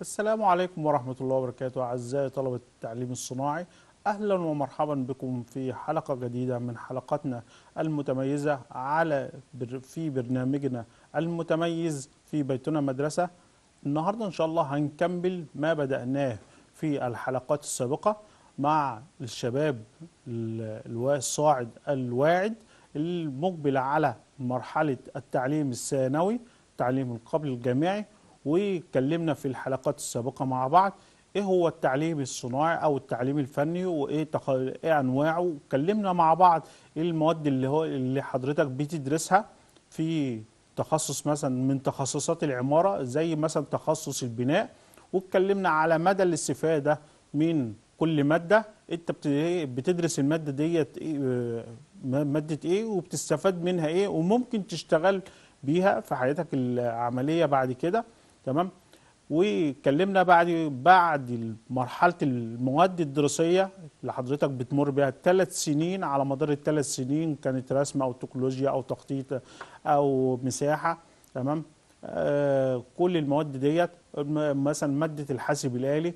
السلام عليكم ورحمة الله وبركاته أعزائي طلبة التعليم الصناعي أهلا ومرحبا بكم في حلقة جديدة من حلقتنا المتميزة على في برنامجنا المتميز في بيتنا مدرسة النهاردة إن شاء الله هنكمل ما بدأناه في الحلقات السابقة مع الشباب الصاعد الواعد المقبل على مرحلة التعليم الثانوي التعليم القبل الجامعي واتكلمنا في الحلقات السابقة مع بعض ايه هو التعليم الصناعي او التعليم الفني وايه تق... ايه انواعه واتكلمنا مع بعض ايه المواد اللي هو اللي حضرتك بتدرسها في تخصص مثلا من تخصصات العمارة زي مثلا تخصص البناء واتكلمنا على مدى الاستفادة من كل مادة انت بتدرس المادة ديت إيه، آه، مادة ايه وبتستفاد منها ايه وممكن تشتغل بيها في حياتك العملية بعد كده تمام واتكلمنا بعد بعد مرحله المواد الدراسيه اللي حضرتك بتمر بها الثلاث سنين على مدار الثلاث سنين كانت رسم او تكنولوجيا او تخطيط او مساحه تمام آه، كل المواد ديت مثلا ماده الحاسب الالي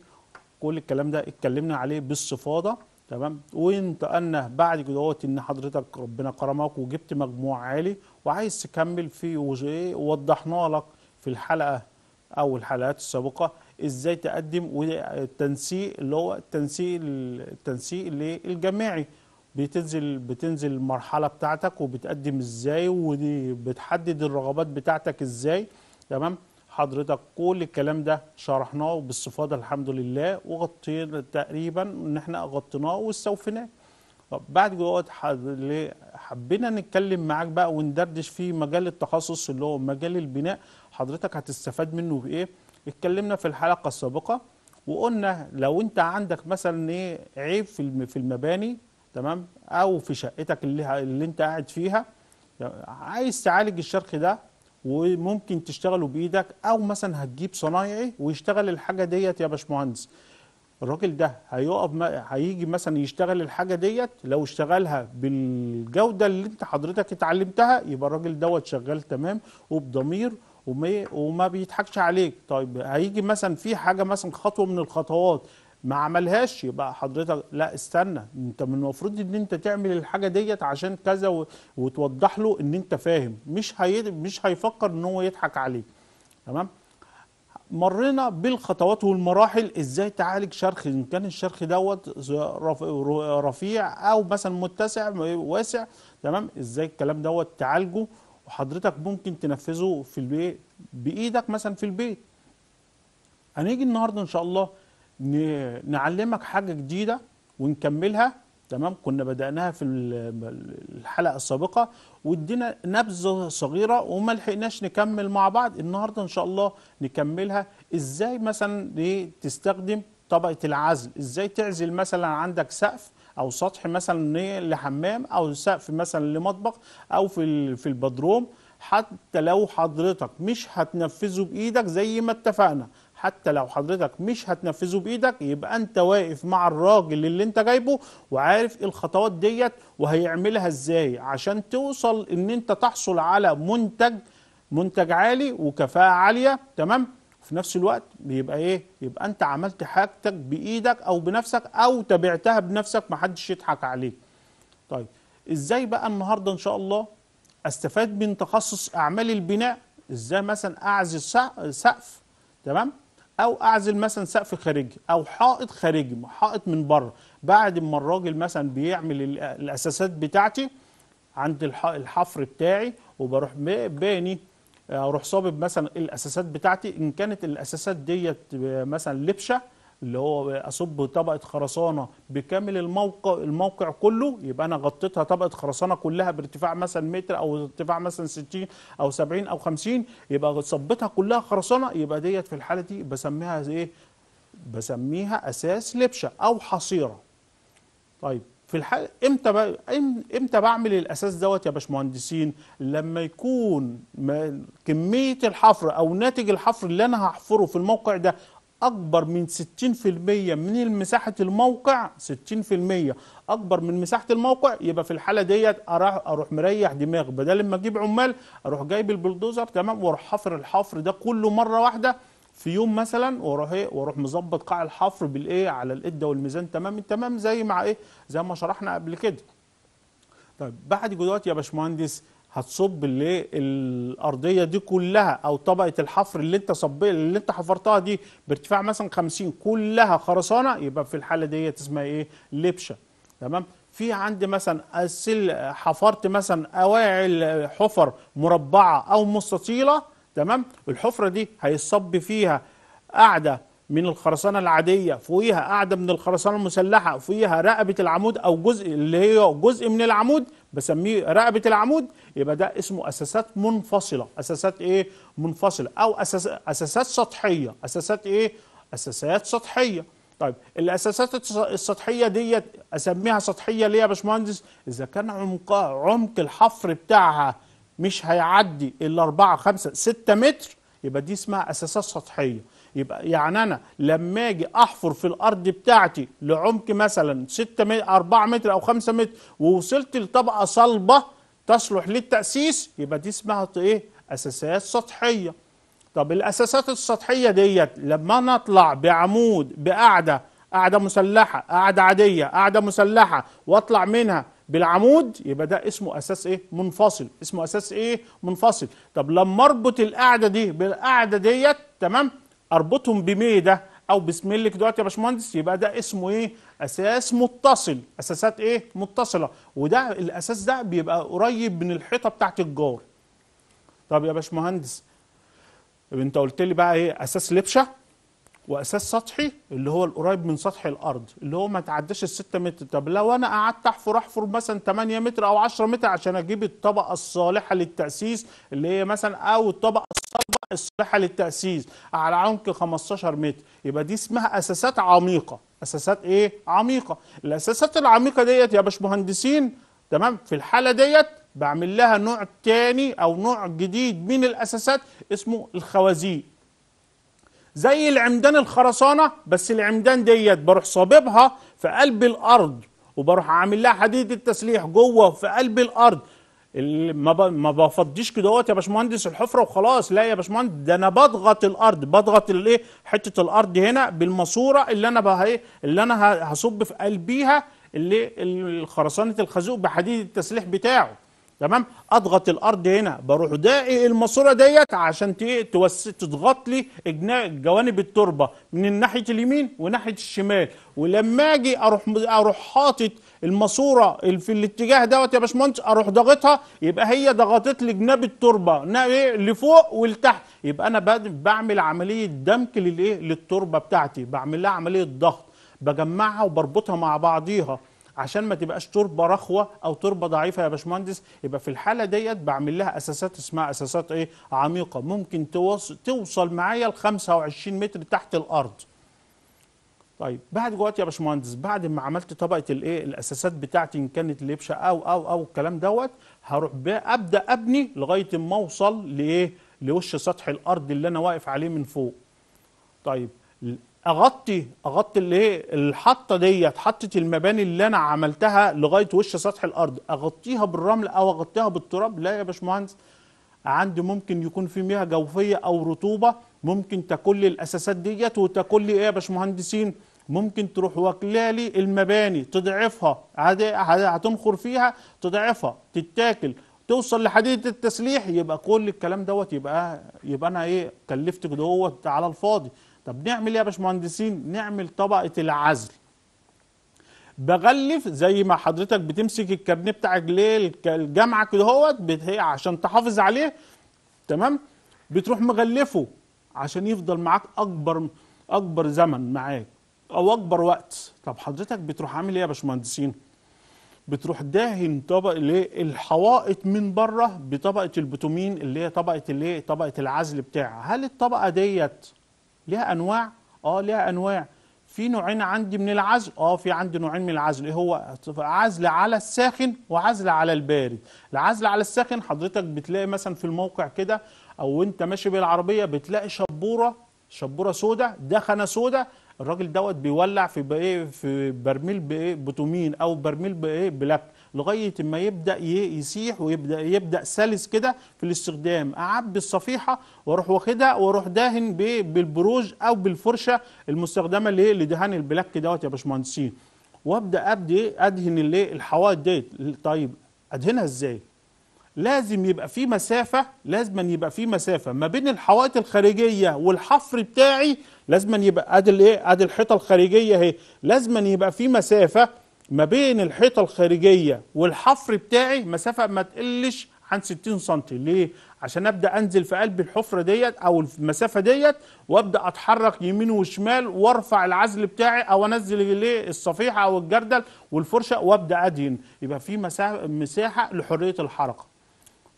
كل الكلام ده اتكلمنا عليه باستفاضه تمام وانتقلنا بعد كده ان حضرتك ربنا كرمك وجبت مجموع عالي وعايز تكمل في إيه، وضحناه لك في الحلقه او الحلقات السابقه ازاي تقدم والتنسيق اللي هو التنسيق التنسيق للجماعي بتنزل بتنزل المرحله بتاعتك وبتقدم ازاي وبتحدد الرغبات بتاعتك ازاي تمام حضرتك كل الكلام ده شرحناه باستفاضه الحمد لله وغطينا تقريبا ان احنا غطيناه واستوفيناه طب بعد جوات حبينا نتكلم معاك بقى وندردش في مجال التخصص اللي هو مجال البناء حضرتك هتستفاد منه بايه اتكلمنا في الحلقه السابقه وقلنا لو انت عندك مثلا ايه عيب في في المباني تمام او في شقتك اللي اللي انت قاعد فيها عايز تعالج الشرخ ده وممكن تشتغله بايدك او مثلا هتجيب صنايعي ويشتغل الحاجه ديت يا باشمهندس الراجل ده هيقف هيجي مثلا يشتغل الحاجه ديت لو اشتغلها بالجوده اللي انت حضرتك اتعلمتها يبقى الراجل دوت شغال تمام وبضمير وما, وما بيضحكش عليك طيب هيجي مثلا في حاجه مثلا خطوه من الخطوات ما عملهاش يبقى حضرتك لا استنى انت من المفروض ان انت تعمل الحاجه ديت عشان كذا و... وتوضح له ان انت فاهم مش هي... مش هيفكر ان هو يضحك عليك تمام مرينا بالخطوات والمراحل ازاي تعالج شرخ ان كان الشرخ دوت رفيع او مثلا متسع واسع تمام ازاي الكلام دوت تعالجه وحضرتك ممكن تنفذه في البيت بايدك مثلا في البيت هنيجي النهارده ان شاء الله نعلمك حاجه جديده ونكملها تمام كنا بدأناها في الحلقة السابقة وادينا نبذة صغيرة وما لحقناش نكمل مع بعض النهاردة إن شاء الله نكملها إزاي مثلا تستخدم طبقة العزل إزاي تعزل مثلا عندك سقف او سطح مثلا لحمام او سقف مثلا لمطبخ او في في البدروم حتى لو حضرتك مش هتنفذه بايدك زي ما اتفقنا حتى لو حضرتك مش هتنفذه بايدك يبقى انت واقف مع الراجل اللي انت جايبه وعارف الخطوات ديت وهيعملها ازاي عشان توصل ان انت تحصل على منتج منتج عالي وكفاءه عاليه تمام في نفس الوقت بيبقى ايه يبقى انت عملت حاجتك بايدك او بنفسك او تبعتها بنفسك ما حدش يضحك عليك طيب ازاي بقى النهارده ان شاء الله استفاد من تخصص اعمال البناء ازاي مثلا اعزل سقف تمام او اعزل مثلا سقف خارجي او حائط خارجي حائط من بره بعد ما الراجل مثلا بيعمل الاساسات بتاعتي عند الحفر بتاعي وبروح باني اروح صابب مثلا الاساسات بتاعتي ان كانت الاساسات ديت مثلا لبشه اللي هو اصب طبقه خرسانه بكامل الموقع الموقع كله يبقى انا غطيتها طبقه خرسانه كلها بارتفاع مثلا متر او ارتفاع مثلا 60 او 70 او 50 يبقى صبتها كلها خرسانه يبقى ديت في الحاله دي بسميها ايه؟ بسميها اساس لبشه او حصيره. طيب في الحال امتى ب... امتى بعمل الاساس دوت يا باشمهندسين لما يكون ما... كميه الحفر او ناتج الحفر اللي انا هحفره في الموقع ده اكبر من 60% من مساحه الموقع 60% اكبر من مساحه الموقع يبقى في الحاله ديت اروح اروح مريح دماغ بدل ما اجيب عمال اروح جايب البلدوزر تمام واروح حافر الحفر ده كله مره واحده في يوم مثلا واروح ايه واروح مظبط قاع الحفر بالايه على الاده والميزان تمام تمام زي مع ايه زي ما شرحنا قبل كده طيب بعد دلوقتي يا باشمهندس هتصب اللي الارضيه دي كلها او طبقه الحفر اللي انت صب اللي انت حفرتها دي بارتفاع مثلا 50 كلها خرسانه يبقى في الحاله ديت اسمها ايه لبشه تمام في عندي مثلا السل حفرت مثلا اواعي حفر مربعه او مستطيله تمام الحفرة دي هيصب فيها قاعدة من الخرسانة العادية فوقيها قاعدة من الخرسانة المسلحة فوقيها رقبة العمود أو جزء اللي هي جزء من العمود بسميه رقبة العمود يبقى ده اسمه أساسات منفصلة أساسات إيه منفصلة أو أساس أساسات سطحية أساسات إيه أساسات سطحية طيب الأساسات السطحية ديت أسميها سطحية ليه يا باشمهندس إذا كان عمق عمق الحفر بتاعها مش هيعدي الا 4 5 6 متر يبقى دي اسمها اساسات سطحيه يبقى يعني انا لما اجي احفر في الارض بتاعتي لعمق مثلا 6 متر 4 متر او 5 متر ووصلت لطبقه صلبه تصلح للتاسيس يبقى دي اسمها ايه اساسات سطحيه طب الاساسات السطحيه ديت لما انا اطلع بعمود بقاعده قاعده مسلحه قاعده عاديه قاعده مسلحه واطلع منها بالعمود يبقى ده اسمه اساس ايه منفصل اسمه اساس ايه منفصل طب لما اربط القاعده دي بالقاعده ديت تمام اربطهم بمي ده او بسم الله دلوقتي يا باشمهندس يبقى ده اسمه ايه اساس متصل اساسات ايه متصله وده الاساس ده بيبقى قريب من الحيطه بتاعه الجار طب يا باشمهندس انت قلت لي بقى ايه اساس لبشه واساس سطحي اللي هو القريب من سطح الارض اللي هو ما تعداش ال 6 متر طب لو انا قعدت احفر احفر مثلا 8 متر او 10 متر عشان اجيب الطبقه الصالحه للتاسيس اللي هي مثلا او الطبقه الصلبه الصالحه للتاسيس على عمق 15 متر يبقى دي اسمها اساسات عميقه اساسات ايه عميقه الاساسات العميقه ديت يا باشمهندسين تمام في الحاله ديت بعمل لها نوع تاني او نوع جديد من الاساسات اسمه الخوازيق زي العمدان الخرسانه بس العمدان ديت بروح صاببها في قلب الارض وبروح عامل لها حديد التسليح جوه في قلب الارض ما بفضيش كدهوت يا باشمهندس الحفره وخلاص لا يا باشمهندس ده انا بضغط الارض بضغط الايه حته الارض هنا بالماسوره اللي انا ايه اللي انا هصب في قلبيها اللي خرسانه الخازوق بحديد التسليح بتاعه تمام اضغط الارض هنا بروح داقي الماسوره ديت عشان توس... تضغط لي جوانب التربه من ناحيه اليمين وناحيه الشمال ولما اجي اروح اروح حاطط الماسوره في الاتجاه دوت يا باشمهندس اروح ضاغطها يبقى هي ضغطت لي جناب التربه إيه، لفوق ولتحت يبقى انا بعمل عمليه دمك للايه للتربه بتاعتي بعمل لها عمليه ضغط بجمعها وبربطها مع بعضيها عشان ما تبقاش تربه رخوه او تربه ضعيفه يا باشمهندس يبقى في الحاله ديت بعمل لها اساسات اسمها اساسات ايه عميقه ممكن توصل معايا ل 25 متر تحت الارض طيب بعد جوات يا باشمهندس بعد ما عملت طبقه الايه الاساسات بتاعتي ان كانت لبشه او او او الكلام دوت هروح بقى ابدا ابني لغايه ما اوصل لايه لوش سطح الارض اللي انا واقف عليه من فوق طيب اغطي اغطي الايه الحطه ديت حطه المباني اللي انا عملتها لغايه وش سطح الارض اغطيها بالرمل او اغطيها بالتراب لا يا باشمهندس عندي ممكن يكون في مياه جوفيه او رطوبه ممكن تاكل لي الاساسات ديت وتاكل لي ايه يا باشمهندسين ممكن تروح واكله لي المباني تضعفها هتنخر فيها تضعفها تتاكل توصل لحديده التسليح يبقى كل الكلام دوت يبقى يبقى انا ايه كلفتك دوت على الفاضي طب نعمل ايه يا باشمهندسين نعمل طبقه العزل بغلف زي ما حضرتك بتمسك الكابنيه بتاعك ليه الجامعه كده هوت عشان تحافظ عليه تمام بتروح مغلفه عشان يفضل معاك اكبر اكبر زمن معاك او اكبر وقت طب حضرتك بتروح عامل ايه يا باشمهندسين بتروح داهن طبق الحوائط من بره بطبقه البوتومين اللي هي طبقه الايه طبقه العزل بتاعها هل الطبقه ديت ليها انواع اه ليها انواع في نوعين عندي من العزل اه في عندي نوعين من العزل ايه هو عزل على الساخن وعزل على البارد العزل على الساخن حضرتك بتلاقي مثلا في الموقع كده او انت ماشي بالعربيه بتلاقي شبوره شبوره سودا دخنه سودا الراجل دوت بيولع في بايه في برميل بايه بتومين او برميل بايه بلاك لغايه ما يبدا يسيح ويبدا يبدا سلس كده في الاستخدام اعبي الصفيحه واروح واخدها واروح داهن بالبروج او بالفرشه المستخدمه لدهان البلاك دوت يا باشمهندسين وابدا ابدي ادهن الحوائط ديت طيب ادهنها ازاي لازم يبقى في مسافه لازم يبقى في مسافه ما بين الحوائط الخارجيه والحفر بتاعي لازم يبقى ادي الايه ادي الحيطه الخارجيه اهي لازم يبقى في مسافه ما بين الحيطه الخارجيه والحفر بتاعي مسافه ما تقلش عن 60 سم ليه عشان ابدا انزل في قلب الحفره ديت او المسافه ديت وابدا اتحرك يمين وشمال وارفع العزل بتاعي او انزل ليه الصفيحه او الجردل والفرشه وابدا ادهن يبقى في مساحه لحريه الحركه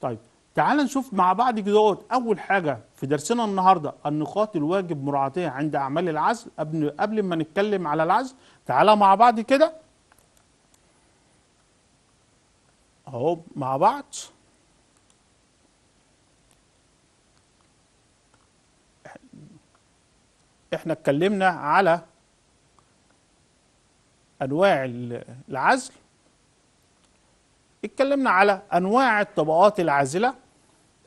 طيب تعال نشوف مع بعض كده اول حاجه في درسنا النهارده النقاط الواجب مراعاتها عند اعمال العزل قبل قبل ما نتكلم على العزل تعالى مع بعض كده اهو مع بعض احنا اتكلمنا على انواع العزل اتكلمنا على انواع الطبقات العازله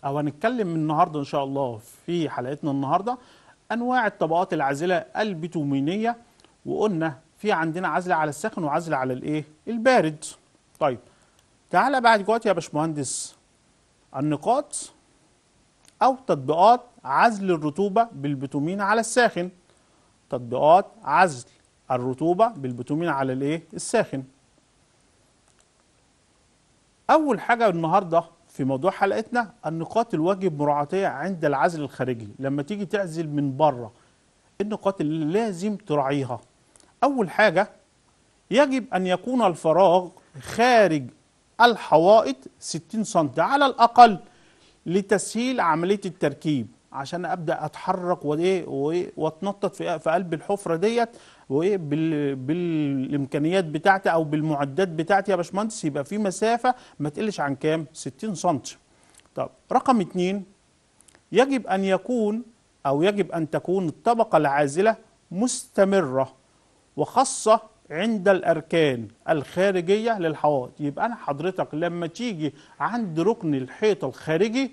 او هنتكلم النهارده ان شاء الله في حلقتنا النهارده انواع الطبقات العازله البتومينيه وقلنا في عندنا عزل على الساخن وعزل على الايه البارد طيب تعالى بعد دلوقتي يا باشمهندس النقاط أو تطبيقات عزل الرطوبة بالبتومين على الساخن تطبيقات عزل الرطوبة بالبتومين على الايه الساخن أول حاجة النهاردة في موضوع حلقتنا النقاط الواجب مراعاتها عند العزل الخارجي لما تيجي تعزل من بره إيه النقاط اللي لازم تراعيها أول حاجة يجب أن يكون الفراغ خارج الحوائط 60 سم على الأقل لتسهيل عملية التركيب عشان ابدا اتحرك وايه واتنطط في قلب الحفره ديت وايه بالامكانيات بتاعتي او بالمعدات بتاعتي يا باشمهندس يبقى في مسافه ما تقلش عن كام 60 سم طب رقم اثنين يجب ان يكون او يجب ان تكون الطبقه العازله مستمره وخاصه عند الأركان الخارجية للحوائط يبقى أنا حضرتك لما تيجي عند ركن الحيطة الخارجي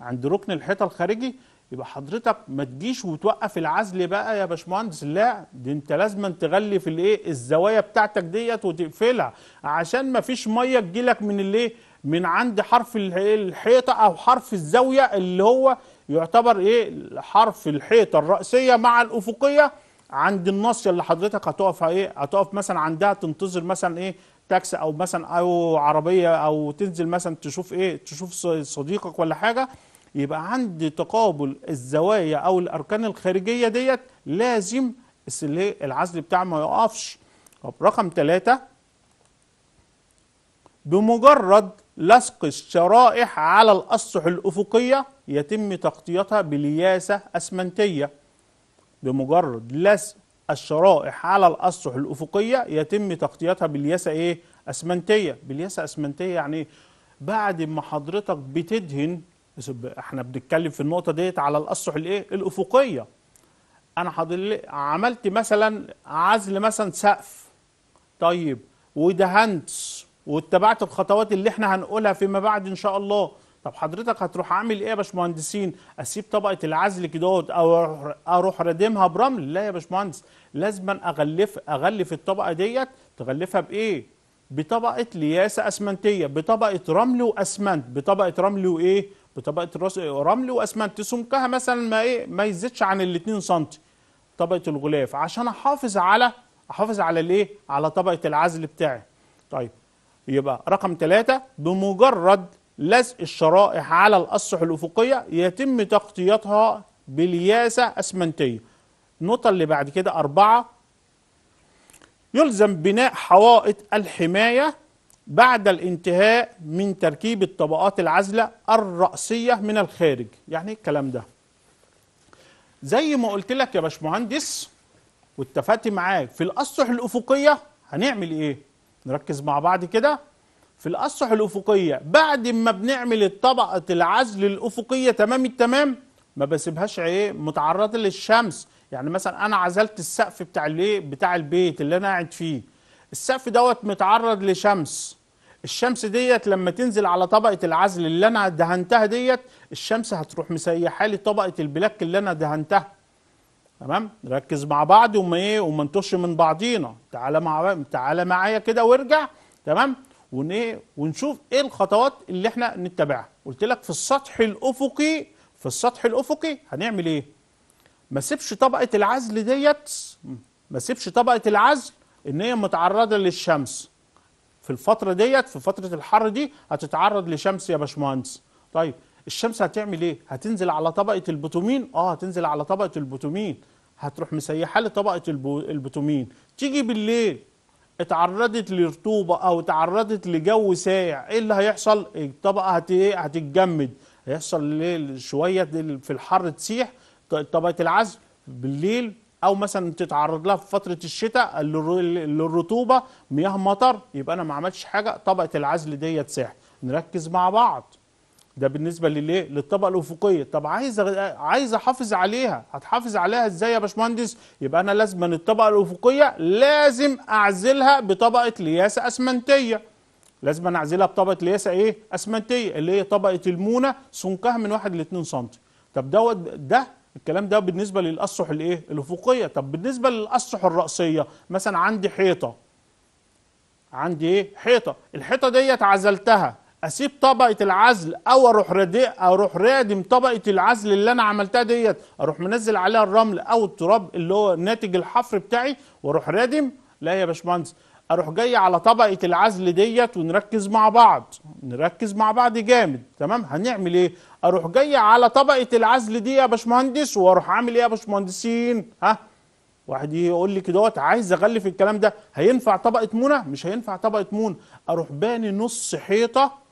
عند ركن الحيطة الخارجي يبقى حضرتك ما تجيش وتوقف العزل بقى يا باشمهندس لا دي انت لازم تغلي في الايه الزوايا بتاعتك ديت وتقفلها عشان ما فيش ميه تجيلك من الايه من عند حرف الحيطه او حرف الزاويه اللي هو يعتبر ايه حرف الحيطه الراسيه مع الافقيه عند الناصيه اللي حضرتك هتقف ايه هتقف مثلا عندها تنتظر مثلا ايه تاكسي او مثلا او عربيه او تنزل مثلا تشوف ايه تشوف صديقك ولا حاجه يبقى عند تقابل الزوايا او الاركان الخارجيه ديت لازم العزل بتاعه ما يقفش طب رقم ثلاثة بمجرد لصق الشرائح على الأسطح الأفقية يتم تغطيتها بلياسة أسمنتية بمجرد لزق الشرائح على الاسطح الافقيه يتم تغطيتها بالياسه ايه اسمنتيه بالياسه اسمنتيه يعني بعد ما حضرتك بتدهن احنا بنتكلم في النقطه ديت على الاسطح الايه الافقيه انا حضر عملت مثلا عزل مثلا سقف طيب ودهنت واتبعت الخطوات اللي احنا هنقولها فيما بعد ان شاء الله طب حضرتك هتروح عامل ايه يا باشمهندسين اسيب طبقه العزل كده او اروح رادمها برمل لا يا باشمهندس لازم اغلف اغلف الطبقه ديت تغلفها بايه بطبقه لياسه اسمنتيه بطبقه رمل واسمنت بطبقه رمل وايه بطبقه الرص... رمل واسمنت سمكها مثلا ما ايه ما يزيدش عن ال 2 سم طبقه الغلاف عشان احافظ على احافظ على الايه على طبقه العزل بتاعي طيب يبقى رقم ثلاثة بمجرد لزق الشرائح على الأسطح الأفقية يتم تغطيتها بالياسة أسمنتية النقطة اللي بعد كده أربعة يلزم بناء حوائط الحماية بعد الانتهاء من تركيب الطبقات العزلة الرأسية من الخارج يعني ايه الكلام ده زي ما قلت لك يا باشمهندس واتفقت معاك في الأسطح الأفقية هنعمل إيه نركز مع بعض كده في الأسطح الأفقية بعد ما بنعمل الطبقة العزل الأفقية تمام التمام ما بسيبهاش ايه متعرضة للشمس يعني مثلا أنا عزلت السقف بتاع الايه بتاع البيت اللي أنا قاعد فيه السقف دوت متعرض لشمس الشمس ديت لما تنزل على طبقة العزل اللي أنا دهنتها ديت الشمس هتروح مسيحة لي طبقة البلاك اللي أنا دهنتها تمام ركز مع بعض وما ايه وما نتوش من بعضينا تعالى مع تعالى معايا كده وارجع تمام ونشوف ايه الخطوات اللي احنا نتبعها قلت لك في السطح الافقي في السطح الافقي هنعمل ايه ما سيبش طبقه العزل ديت ما سيبش طبقه العزل ان هي متعرضه للشمس في الفتره ديت في فتره الحر دي هتتعرض لشمس يا باشمهندس طيب الشمس هتعمل ايه هتنزل على طبقه البوتومين اه هتنزل على طبقه البوتومين هتروح مسيحه لطبقه البوتومين تيجي بالليل اتعرضت لرطوبه او اتعرضت لجو ساعة ايه اللي هيحصل الطبقه هت... إيه؟ هتتجمد هيحصل شويه في الحر تسيح طبقه العزل بالليل او مثلا تتعرض لها في فتره الشتاء للرطوبه مياه مطر يبقى انا ما عملتش حاجه طبقه العزل دي تسيح نركز مع بعض ده بالنسبه للايه للطبقه الافقيه طب عايز عايز احافظ عليها هتحافظ عليها ازاي يا باشمهندس يبقى انا لازم الطبقه الافقيه لازم اعزلها بطبقه لياسه اسمنتيه لازم اعزلها بطبقه لياسه ايه اسمنتيه اللي هي طبقه المونه سمكها من 1 ل 2 سم طب دوت ده الكلام ده بالنسبه للاسطح الايه الافقيه طب بالنسبه للاسطح الراسيه مثلا عندي حيطه عندي ايه حيطه الحيطه ديت عزلتها اسيب طبقه العزل او اروح رادي اروح رادم طبقه العزل اللي انا عملتها ديت اروح منزل عليها الرمل او التراب اللي هو ناتج الحفر بتاعي واروح رادم لا يا باشمهندس اروح جاي على طبقه العزل ديت ونركز مع بعض نركز مع بعض جامد تمام هنعمل ايه اروح جاي على طبقه العزل دي يا باشمهندس واروح عامل ايه يا باشمهندسين ها واحد يقول لي كدهوت عايز اغلف الكلام ده هينفع طبقه منى مش هينفع طبقه مون اروح باني نص حيطه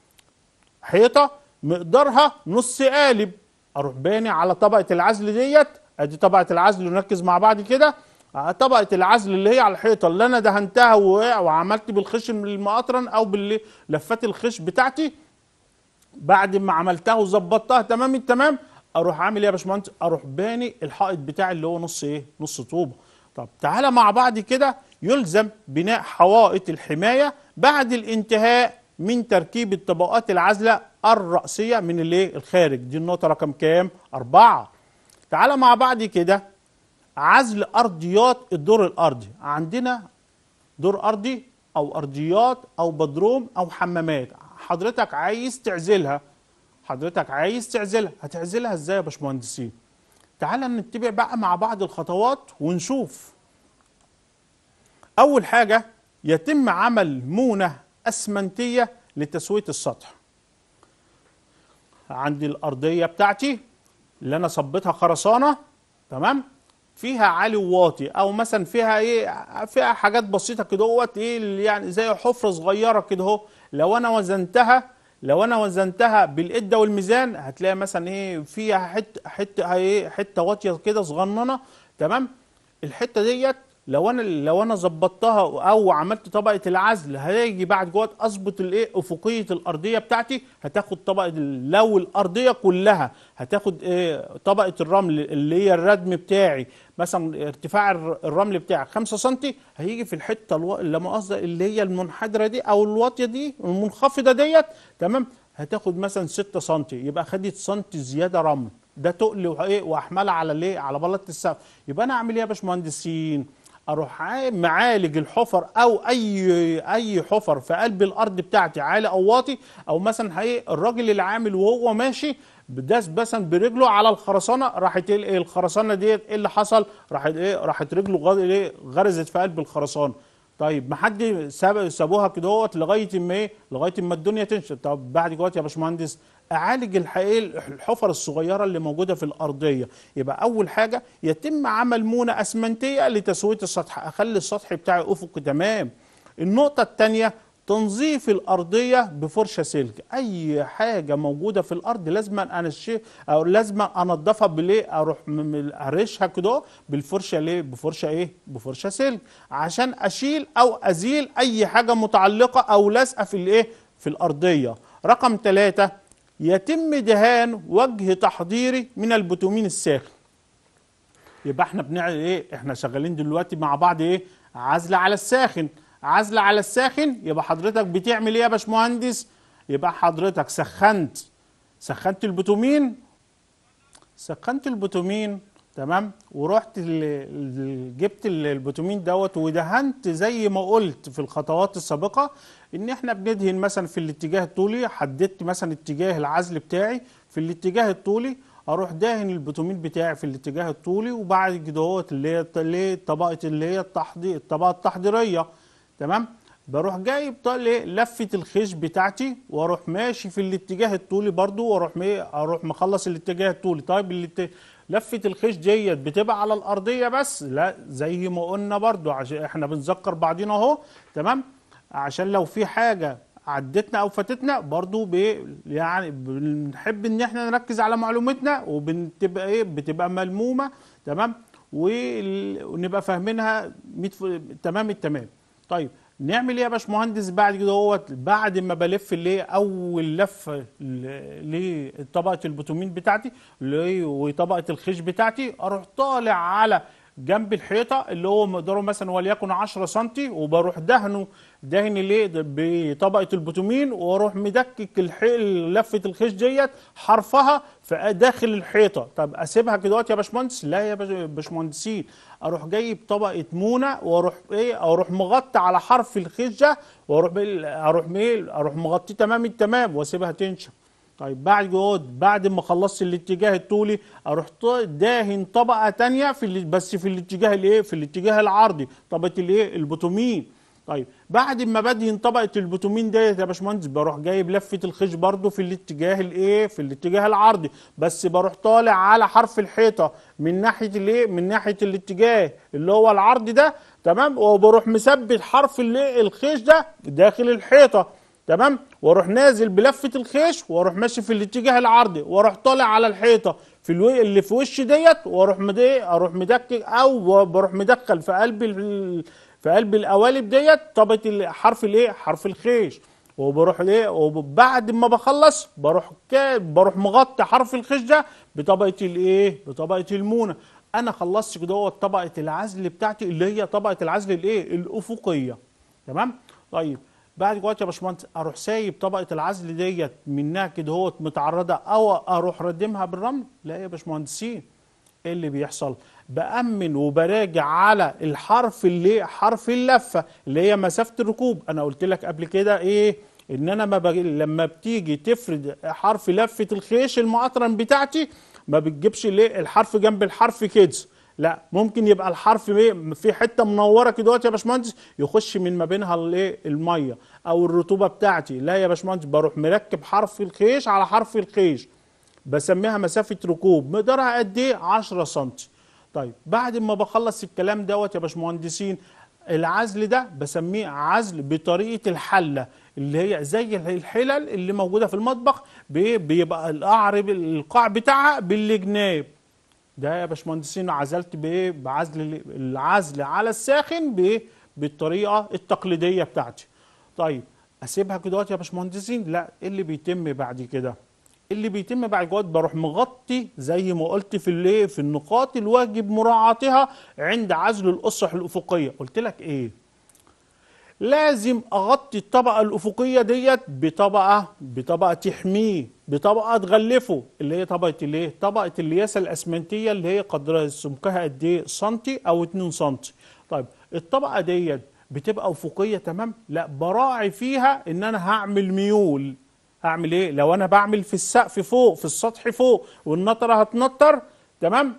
حيطه مقدارها نص قالب اروح باني على طبقه العزل ديت ادي طبقه العزل ونركز مع بعض كده آه، طبقه العزل اللي هي على الحيطه اللي انا دهنتها وعملت بالخشم المقطرن او باللفات لفات الخش بتاعتي بعد ما عملتها وظبطتها تمام التمام اروح عامل ايه يا باشمهندس اروح باني الحائط بتاعي اللي هو نص ايه نص طوبه طب تعالى مع بعض كده يلزم بناء حوائط الحمايه بعد الانتهاء من تركيب الطبقات العازله الرأسيه من الايه الخارج دي النقطه رقم كام أربعة تعالى مع بعض كده عزل ارضيات الدور الارضي عندنا دور ارضي او ارضيات او بدروم او حمامات حضرتك عايز تعزلها حضرتك عايز تعزلها هتعزلها ازاي يا باشمهندسين تعالى نتبع بقى مع بعض الخطوات ونشوف اول حاجه يتم عمل مونه أسمنتية لتسوية السطح عندي الأرضية بتاعتي اللي أنا صبيتها خرسانة تمام فيها عالي واطي او مثلا فيها ايه فيها حاجات بسيطه كده اهوت ايه يعني زي حفره صغيره كده اهو لو انا وزنتها لو انا وزنتها بالاده والميزان هتلاقي مثلا ايه فيها حته حته ايه حته واطيه كده صغننه تمام الحته ديت لو انا لو انا ظبطتها او عملت طبقه العزل هيجي بعد جوات اظبط الايه افقيه الارضيه بتاعتي هتاخد طبقه لو الارضيه كلها هتاخد إيه طبقه الرمل اللي هي الردم بتاعي مثلا ارتفاع الرمل بتاعك 5 سم هيجي في الحته اللي مؤاخذه اللي هي المنحدره دي او الواطيه دي المنخفضه ديت تمام هتاخد مثلا 6 سم يبقى خدت سم زياده رمل ده تقل وايه واحمال على الايه على بلاطه السقف يبقى انا اعمل ايه يا باشمهندسين اروح معالج الحفر او اي اي حفر في قلب الارض بتاعتي عالي او واطي او مثلا ايه الراجل اللي عامل وهو ماشي داس مثلا برجله على الخرسانه راحت الخرسانه ديت ايه اللي حصل راحت ايه راحت رجله إيه؟ غرزت في قلب الخرسانه طيب ما حد سابوها كدوت لغايه ما لغايه ما الدنيا تنشط طب بعد كده يا باشمهندس اعالج الحقيقه الحفر الصغيره اللي موجوده في الارضيه يبقى اول حاجه يتم عمل مونه اسمنتيه لتسويه السطح اخلي السطح بتاعي افقي تمام النقطه الثانيه تنظيف الأرضية بفرشة سلك أي حاجة موجودة في الأرض لازم أنا الشيء أو لازم أنضفها بليه أروح أرشها كده بالفرشة ليه بفرشة إيه بفرشة سلك عشان أشيل أو أزيل أي حاجة متعلقة أو لازقة في الإيه في الأرضية رقم ثلاثة يتم دهان وجه تحضيري من البوتومين الساخن يبقى احنا بنعمل ايه احنا شغالين دلوقتي مع بعض ايه عزل على الساخن عزل على الساخن يبقى حضرتك بتعمل ايه يا باشمهندس يبقى حضرتك سخنت سخنت البوتومين سخنت البوتومين تمام ورحت جبت البوتومين دوت ودهنت زي ما قلت في الخطوات السابقه ان احنا بندهن مثلا في الاتجاه الطولي حددت مثلا اتجاه العزل بتاعي في الاتجاه الطولي اروح داهن البوتومين بتاعي في الاتجاه الطولي وبعد كده اللي هي طبقه اللي هي الطبقه التحضيريه تمام بروح جايب لفه الخيش بتاعتي واروح ماشي في الاتجاه الطولي برضو واروح اروح مخلص الاتجاه الطولي طيب الات... لفه الخيش ديت بتبقى على الارضيه بس لا زي ما قلنا برضو عشان احنا بنذكر بعضينا اهو تمام عشان لو في حاجه عدتنا او فاتتنا برضو ب... يعني بنحب ان احنا نركز على معلومتنا وبتبقى ايه بتبقى ملمومه تمام ونبقى فاهمينها ميت... تمام التمام طيب نعمل ايه يا باشمهندس بعد كده هو بعد ما بلف الايه اول لفه لطبقه البوتومين بتاعتي وطبقه الخيش بتاعتي اروح طالع على جنب الحيطه اللي هو مقداره مثلا وليكن 10 سم وبروح دهنه دهني ليه بطبقه البوتومين واروح مدكك الحيل لفه الخيش ديت حرفها في داخل الحيطه طب اسيبها كده يا باشمهندس لا يا باشمهندسين اروح جايب طبقه مونه واروح ايه اروح مغطي على حرف الخيش ده واروح اروح ميل ايه؟ اروح مغطيه تمام التمام واسيبها تنشف طيب بعد جهود بعد ما خلصت الاتجاه الطولي اروح داهن طبقه ثانيه في بس في الاتجاه الايه في الاتجاه العرضي طبقه الايه البوتومين طيب بعد ما بدي انطبقت البوتومين ديت يا باشمهندس بروح جايب لفه الخيش برده في الاتجاه الايه في الاتجاه العرضي بس بروح طالع على حرف الحيطه من ناحيه الايه من ناحيه الاتجاه اللي هو العرض ده تمام وبروح مثبت حرف الايه الخيش ده داخل الحيطه تمام واروح نازل بلفه الخيش واروح ماشي في الاتجاه العرضي واروح طالع على الحيطه في الوي اللي في وشي ديت واروح مدي إيه؟ اروح مدكك او بروح مدخل في قلب في قلب القوالب ديت طبت حرف الايه حرف الخيش وبروح ليه وبعد ما بخلص بروح بروح مغطي حرف الخيش ده بطبقه الايه بطبقه المونه انا خلصت كده طبقه العزل بتاعتي اللي هي طبقه العزل الايه الافقيه تمام طيب بعد كده يا باشمهندس اروح سايب طبقه العزل ديت منها كده هو متعرضه او اروح ردمها بالرمل لا يا باشمهندسين ايه اللي بيحصل بأمن وبراجع على الحرف اللي حرف اللفة اللي هي مسافة الركوب أنا قلت لك قبل كده إيه إن أنا ما بج... لما بتيجي تفرد حرف لفة الخيش المقطرن بتاعتي ما بتجيبش ليه الحرف جنب الحرف كده لا ممكن يبقى الحرف إيه؟ في حته منوره كده دلوقتي يا باشمهندس يخش من ما بينها الايه الميه او الرطوبه بتاعتي لا يا باشمهندس بروح مركب حرف الخيش على حرف الخيش بسميها مسافه ركوب مقدارها قد ايه 10 سم طيب بعد ما بخلص الكلام دوت يا باشمهندسين العزل ده بسميه عزل بطريقه الحله اللي هي زي الحلل اللي موجوده في المطبخ بيبقى القعر القاع بتاعها بالجناب ده يا باشمهندسين عزلت بايه بعزل العزل على الساخن بايه بالطريقه التقليديه بتاعتي طيب اسيبها كده يا باشمهندسين لا ايه اللي بيتم بعد كده اللي بيتم بعد الجواد بروح مغطي زي ما قلت في الايه في النقاط الواجب مراعاتها عند عزل الاسرح الافقيه قلت لك ايه لازم اغطي الطبقه الافقيه ديت بطبقه بطبقه تحميه بطبقه تغلفه اللي هي طبقه الايه طبقه الياسه الاسمنتيه اللي هي قدرها سمكها قد ايه سنتي او 2 سنتي طيب الطبقه ديت بتبقى افقيه تمام لا براعي فيها ان انا هعمل ميول اعمل ايه لو انا بعمل في السقف فوق في السطح فوق والنطره هتنطر تمام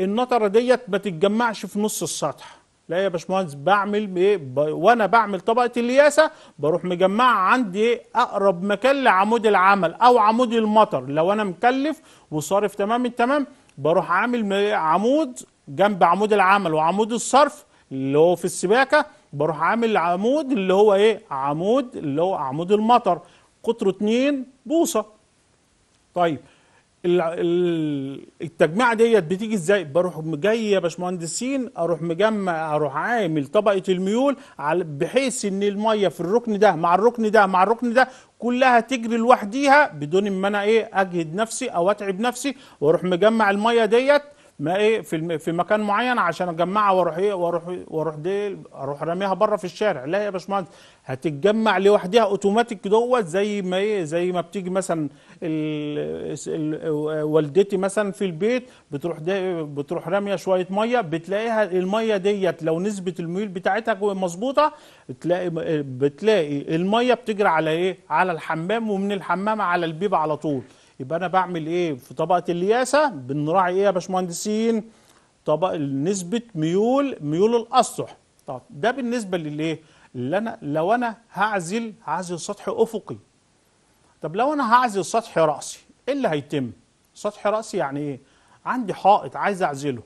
النطره ديت ما تتجمعش في نص السطح لا يا باشمهندس بعمل ايه ب... وانا بعمل طبقه الياسه بروح مجمع عندي ايه اقرب مكان لعمود العمل او عمود المطر لو انا مكلف وصارف تمام التمام بروح عامل عمود جنب عمود العمل وعمود الصرف اللي هو في السباكه بروح عامل عمود اللي هو ايه عمود اللي هو عمود المطر قطره 2 بوصه طيب التجميعه ديت بتيجي ازاي بروح جاي يا باشمهندسين اروح مجمع اروح عامل طبقه الميول بحيث ان الميه في الركن ده مع الركن ده مع الركن ده كلها تجري لوحديها بدون ما انا ايه اجهد نفسي او اتعب نفسي واروح مجمع الميه ديت ما ايه في في مكان معين عشان اجمعها واروح ايه واروح واروح دي اروح راميها بره في الشارع لا يا باشمهندس هتتجمع لوحدها اوتوماتيك دوت زي ما ايه زي ما بتيجي مثلا ال ال والدتي مثلا في البيت بتروح دي بتروح راميه شويه ميه بتلاقيها الميه ديت لو نسبه الميول بتاعتها مظبوطه بتلاقي بتلاقي الميه بتجري على ايه على الحمام ومن الحمام على البيب على طول يبقى انا بعمل ايه في طبقه الياسه بنراعي ايه يا باشمهندسين طبق نسبه ميول ميول الاسطح طب ده بالنسبه للايه اللي انا لو انا هعزل هعزل سطح افقي طب لو انا هعزل سطح راسي ايه اللي هيتم سطح راسي يعني ايه عندي حائط عايز اعزله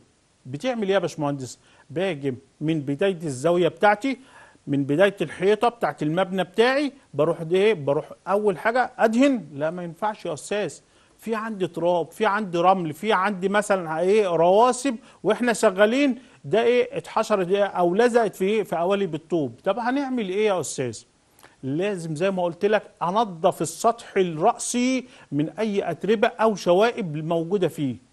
بتعمل ايه يا باشمهندس باجي من بدايه الزاويه بتاعتي من بدايه الحيطه بتاعت المبنى بتاعي بروح ايه بروح اول حاجه ادهن لا ما ينفعش يا استاذ في عندي تراب في عندي رمل في عندي مثلا ايه رواسب واحنا شغالين ده ايه اتحشرت ايه او لزقت في ايه في قوالب الطوب طب هنعمل ايه يا استاذ لازم زي ما قلت لك انضف السطح الرأسي من اي اتربه او شوائب موجوده فيه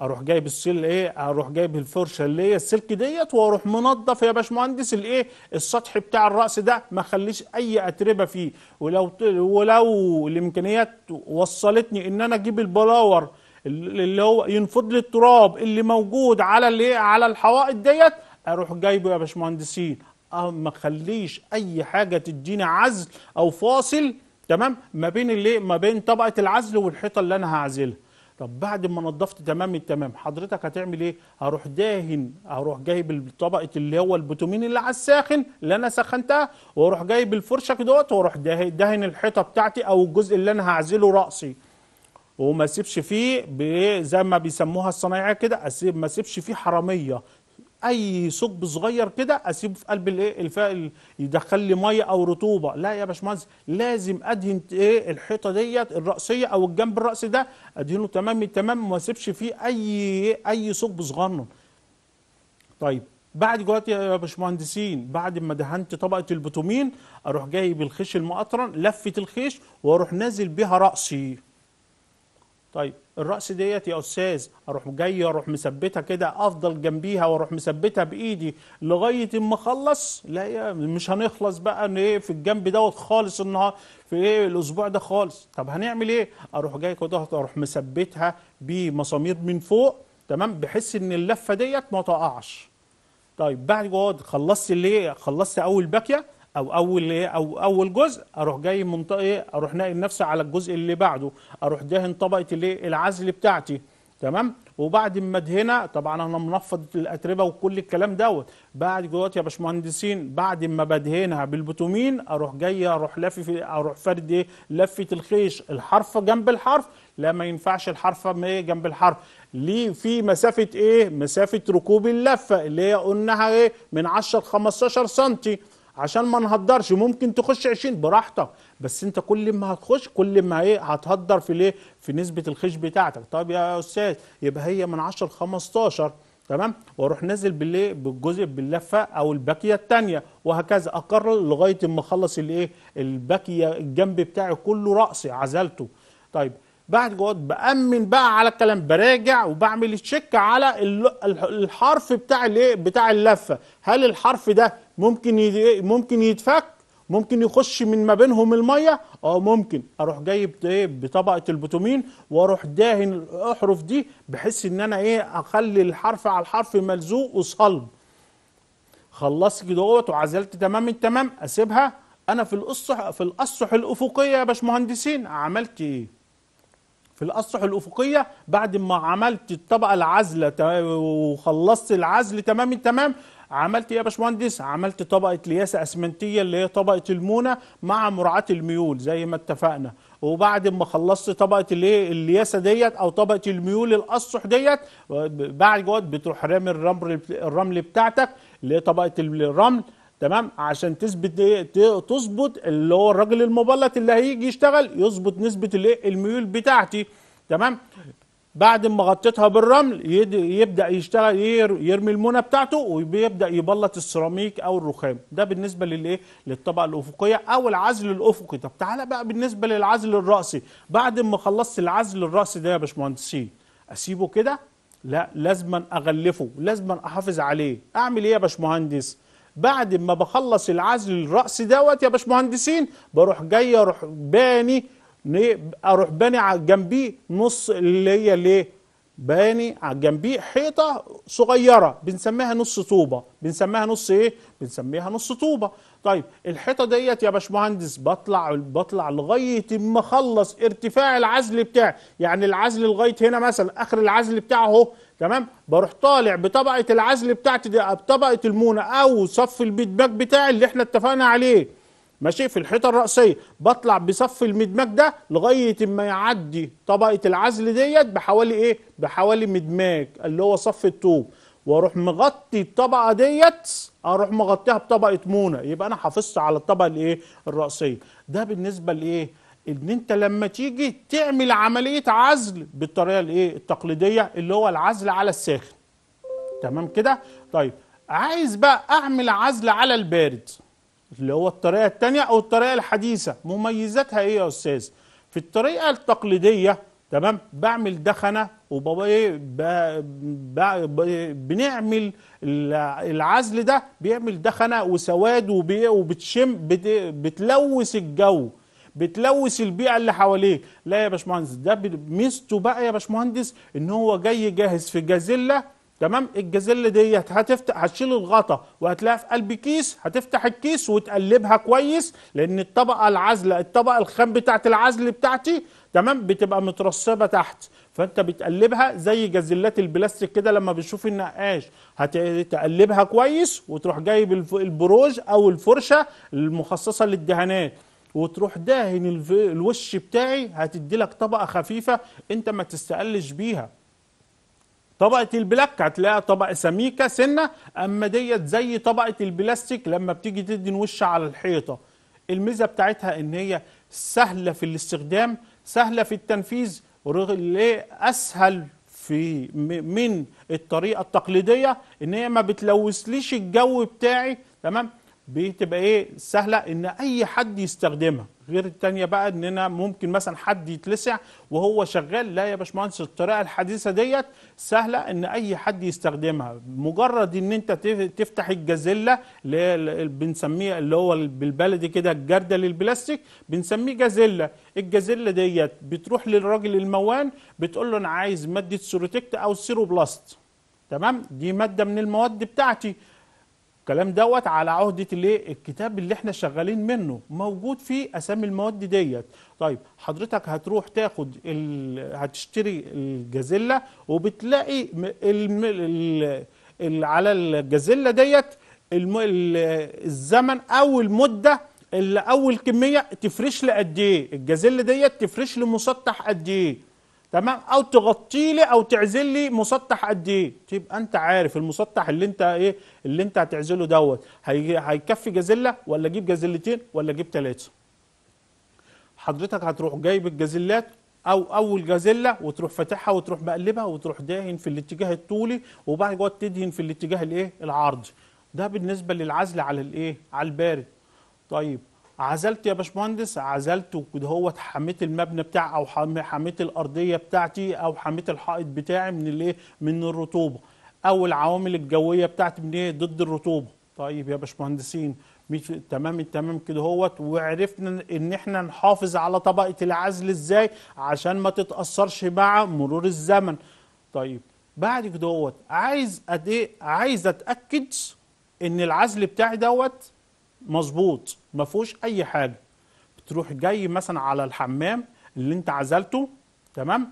اروح جايب السل ايه اروح جايب الفرشه اللي هي السلك ديت واروح منظف يا باشمهندس الايه السطح بتاع الراس ده ما اخليش اي اتربه فيه ولو ولو الامكانيات وصلتني ان انا اجيب البلاور اللي هو ينفض لي التراب اللي موجود على الايه على الحوائط ديت اروح جايبه يا باشمهندسين أه، ما اخليش اي حاجه تديني عزل او فاصل تمام ما بين الايه ما بين طبقه العزل والحيطه اللي انا هعزلها طب بعد ما نظفت تمام التمام حضرتك هتعمل ايه هروح داهن هروح جايب طبقه اللي هو البوتومين اللي على الساخن اللي انا سخنتها واروح جايب الفرشه كدهوت واروح دهن الحيطه بتاعتي او الجزء اللي انا هعزله راسي وما اسيبش فيه زي ما بيسموها الصنايعيه كده ما اسيبش فيه حراميه اي ثقب صغير كده اسيبه في قلب الايه الفائل يدخل لي ميه او رطوبه لا يا باشمهندس لازم ادهن ايه الحيطه ديت الراسيه او الجنب الراسي ده ادهنه تمام تمام ما اسيبش فيه اي إيه؟ اي ثقب صغنن طيب بعد دلوقتي يا باشمهندسين بعد ما دهنت طبقه البوتومين اروح جايب الخيش المقطرن لفه الخيش واروح نازل بيها راسي طيب الراس ديت يا استاذ اروح جاي اروح مثبتها كده افضل جنبيها واروح مثبتها بايدي لغايه اما اخلص لا يا مش هنخلص بقى ان ايه في الجنب دوت خالص النهار في ايه الاسبوع ده خالص طب هنعمل ايه اروح جاي كده اروح مثبتها بمسامير من فوق تمام بحيث ان اللفه ديت ما تقعش طيب بعد جواد خلصت اللي خلصت اول باكيه او اول ايه او اول جزء اروح جاي منطقه ايه اروح ناقل نفسي على الجزء اللي بعده اروح دهن طبقه الايه العزل بتاعتي تمام وبعد ما ادهنها طبعا انا منفض الاتربه وكل الكلام دوت بعد دلوقتي يا باشمهندسين بعد ما بدهنها بالبوتومين اروح جاي اروح لافف اروح فرد ايه لفه الخيش الحرف جنب الحرف لا ما ينفعش الحرف إيه؟ جنب الحرف ليه في مسافه ايه مسافه ركوب اللفه اللي هي قلناها ايه من 10 ل 15 سنتي عشان ما نهدرش ممكن تخش 20 براحتك بس انت كل ما هتخش كل ما ايه هتهدر في ليه في نسبه الخش بتاعتك طب يا استاذ يبقى هي من 10 ل 15 تمام واروح نازل بالايه بالجزء باللفه او الباكيه الثانيه وهكذا اكرر لغايه اما اخلص الايه الباكيه الجنب بتاعي كله راسي عزلته طيب بعد جوات بامن بقى على الكلام براجع وبعمل تشيك على الحرف بتاع الايه بتاع اللفه هل الحرف ده ممكن ممكن يتفك ممكن يخش من ما بينهم الميه اه ممكن اروح جايب ايه بطبقه البوتومين واروح داهن الاحرف دي بحيث ان انا ايه اخلي الحرف على الحرف ملزوق وصلب خلصت كده وعزلت تمام التمام اسيبها انا في الاسطح في الاسطح الافقيه يا باشمهندسين عملت ايه في الاسطح الافقيه بعد ما عملت الطبقه العزله وخلصت العزل تمام التمام عملت يا باشمهندس عملت طبقه لياسه اسمنتيه اللي هي طبقه المونه مع مراعاه الميول زي ما اتفقنا وبعد ما خلصت طبقه الايه الياسه ديت او طبقه الميول الاسطح ديت بعد جوه بتروح رامي الرمل الرمل بتاعتك اللي هي طبقه الرمل تمام عشان تثبت تظبط اللي هو الراجل المبلط اللي هيجي يشتغل يظبط نسبه الايه الميول بتاعتي تمام بعد ما غطيتها بالرمل يبدا يشتغل يرمي المونه بتاعته وبيبدا يبلط السيراميك او الرخام ده بالنسبه للايه للطبقه الافقيه او العزل الافقي طب تعالى بقى بالنسبه للعزل الراسي بعد ما خلصت العزل الراسي ده يا باشمهندسين اسيبه كده لا لازما اغلفه لازما احافظ عليه اعمل ايه يا باشمهندس بعد ما بخلص العزل الراسي دوت يا باشمهندسين بروح جاي اروح باني ليه اروح باني على جنبيه نص اللي هي ليه باني على جنبيه حيطه صغيره بنسميها نص طوبه بنسميها نص ايه بنسميها نص طوبه طيب الحيطه ديت يا باشمهندس بطلع بطلع لغايه ما اخلص ارتفاع العزل بتاعي يعني العزل لغايه هنا مثلا اخر العزل بتاعه اهو تمام بروح طالع بطبقه العزل بتاعتي دي بطبقه المونه او صف البيت باك بتاعي اللي احنا اتفقنا عليه ماشي في الحيطه الراسيه بطلع بصف المدماج ده لغايه ما يعدي طبقه العزل ديت بحوالي ايه بحوالي مدماج اللي هو صف الطوب واروح مغطي الطبقه ديت اروح مغطيها بطبقه مونه يبقى انا حافظت على الطبقه الايه الراسيه ده بالنسبه لايه ان انت لما تيجي تعمل عمليه عزل بالطريقه الايه التقليديه اللي هو العزل على الساخن تمام كده طيب عايز بقى اعمل عزل على البارد اللي هو الطريقة التانية أو الطريقة الحديثة مميزاتها إيه يا أستاذ؟ في الطريقة التقليدية تمام بعمل دخنة إيه، بنعمل العزل ده بيعمل دخنة وسواد وبتشم بتلوث الجو بتلوث البيئه اللي حواليك لا يا باشمهندس ده ميزته بقى يا باشمهندس ان هو جاي جاهز في جازيلا تمام الجازيلا ديت هتفتح هتشيل الغطا وهتلاقيها في قلب كيس هتفتح الكيس وتقلبها كويس لان الطبقه العازله الطبقه الخام بتاعه العزل بتاعتي تمام بتبقى مترسبه تحت فانت بتقلبها زي جازلات البلاستيك كده لما بتشوف النقاش هتقلبها كويس وتروح جايب البروج او الفرشه المخصصه للدهانات وتروح داهن الوش بتاعي هتدي لك طبقه خفيفه انت ما تستقلش بيها طبقه البلاك هتلاقيها طبقه سميكه سنه اما ديت زي طبقه البلاستيك لما بتيجي تدي وش على الحيطه الميزه بتاعتها ان هي سهله في الاستخدام سهله في التنفيذ ليه اسهل في من الطريقه التقليديه ان هي ما بتلوثليش الجو بتاعي تمام بتبقى ايه سهله ان اي حد يستخدمها غير الثانيه بقى اننا ممكن مثلا حد يتلسع وهو شغال لا يا باشمهندس الطريقه الحديثه ديت سهله ان اي حد يستخدمها مجرد ان انت تفتح الجازله اللي بنسميها اللي هو بالبلدي كده الجردل البلاستيك بنسميه جازله الجازله ديت بتروح للراجل الموان بتقول له انا عايز ماده سيروتكت او سيرو بلاست تمام دي ماده من المواد بتاعتي الكلام دوت على عهده الايه الكتاب اللي احنا شغالين منه موجود فيه اسامي المواد ديت طيب حضرتك هتروح تاخد ال... هتشتري الجازيلا وبتلاقي الم... ال... ال... على الجازيلا ديت الم... ال... الزمن او المده اللي اول كميه تفرش لي قد ايه الجازيلا ديت تفرش لي مسطح قد ايه تمام او تغطي لي او تعزل لي مسطح قد ايه تبقى طيب، انت عارف المسطح اللي انت ايه اللي انت هتعزله دوت هيكفي جازله ولا اجيب جازلتين ولا اجيب ثلاثه حضرتك هتروح جايب الجازلات او اول جازله وتروح فاتحها وتروح مقلبها وتروح داهن في الاتجاه الطولي وبعد كده تدهن في الاتجاه الايه العرضي ده بالنسبه للعزل على الايه على البارد طيب عزلت يا باشمهندس عزلت وكده هو حميت المبنى بتاع او حميت الارضيه بتاعتي او حميت الحائط بتاعي من الايه من الرطوبه او العوامل الجويه بتاعتي من ايه ضد الرطوبه طيب يا باشمهندسين تمام التمام كده هوت وعرفنا ان احنا نحافظ على طبقه العزل ازاي عشان ما تتاثرش مع مرور الزمن طيب بعد كده هوت عايز قد ايه عايز اتاكد ان العزل بتاعي دوت مظبوط ما فيهوش اي حاجه بتروح جاي مثلا على الحمام اللي انت عزلته تمام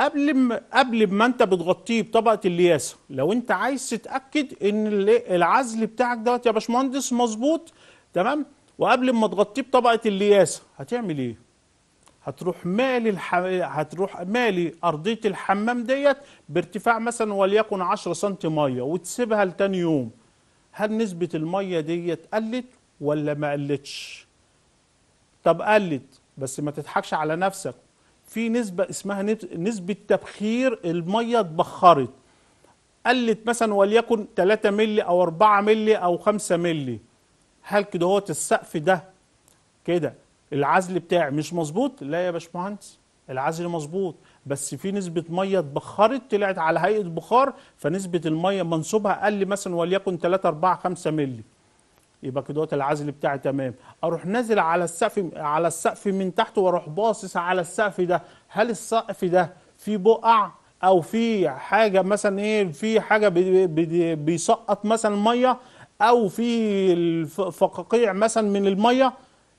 قبل ما قبل ما انت بتغطيه بطبقه الياسه لو انت عايز تتاكد ان العزل بتاعك دوت يا باشمهندس مظبوط تمام وقبل ما تغطيه بطبقه الياسه هتعمل ايه هتروح مالي الح... هتروح مالي ارضيه الحمام ديت بارتفاع مثلا وليكن 10 سم ميه وتسيبها لتاني يوم هل نسبة المية ديت قلت ولا ما قلتش طب قلت بس ما تضحكش على نفسك في نسبة اسمها نسبة تبخير المية اتبخرت قلت مثلا وليكن 3 ملي او 4 ملي او 5 ملي هل كده هو السقف ده كده العزل بتاعي مش مظبوط لا يا باشمهندس العزل مظبوط بس في نسبه ميه اتبخرت طلعت على هيئه بخار فنسبه الميه منصوبها قل مثلا وليكن 3 4 5 مللي يبقى كده العزل بتاعي تمام اروح نازل على السقف على السقف من تحت واروح باصص على السقف ده هل السقف ده فيه بقع او في حاجه مثلا ايه في حاجه بيسقط مثلا ميه او في فقاقيع مثلا من الميه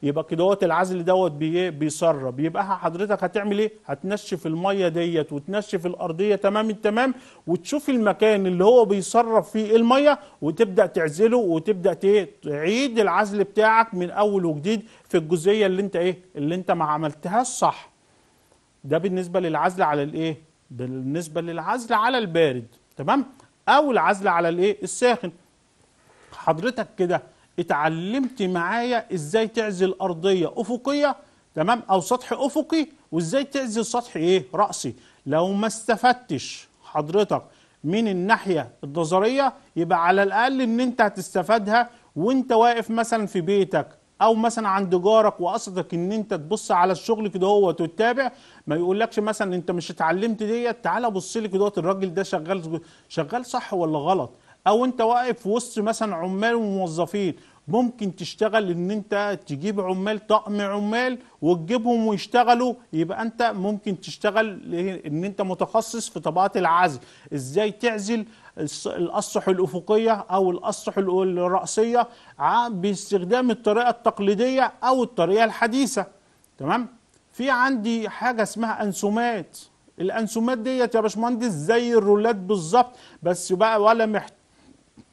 يبقى كدهوت العزل دوت بيسرب يبقى حضرتك هتعمل ايه هتنشف الميه ديت وتنشف الارضيه تمام التمام وتشوف المكان اللي هو بيسرب فيه الميه وتبدا تعزله وتبدا تعيد العزل بتاعك من اول وجديد في الجزئيه اللي انت ايه اللي انت ما عملتهاش صح ده بالنسبه للعزل على الايه بالنسبه للعزل على البارد تمام او العزل على الايه الساخن حضرتك كده اتعلمت معايا ازاي تعزل ارضيه افقيه تمام او سطح افقي وازاي تعزل سطح ايه راسي لو ما استفدتش حضرتك من الناحيه النظريه يبقى على الاقل ان انت هتستفادها وانت واقف مثلا في بيتك او مثلا عند جارك وقصدك ان انت تبص على الشغل كده هو وتتابع ما يقولكش مثلا انت مش اتعلمت ديت تعالى بص لي كده الراجل ده شغال شغال صح ولا غلط او انت واقف في وسط مثلا عمال وموظفين ممكن تشتغل ان انت تجيب عمال طقم عمال وتجيبهم ويشتغلوا يبقى انت ممكن تشتغل ان انت متخصص في طبقات العزل ازاي تعزل الاسطح الافقيه او الاسطح الراسيه باستخدام الطريقه التقليديه او الطريقه الحديثه تمام في عندي حاجه اسمها انسومات الانسومات ديت يا باشمهندس زي الرولات بالظبط بس بقى ولا محتاج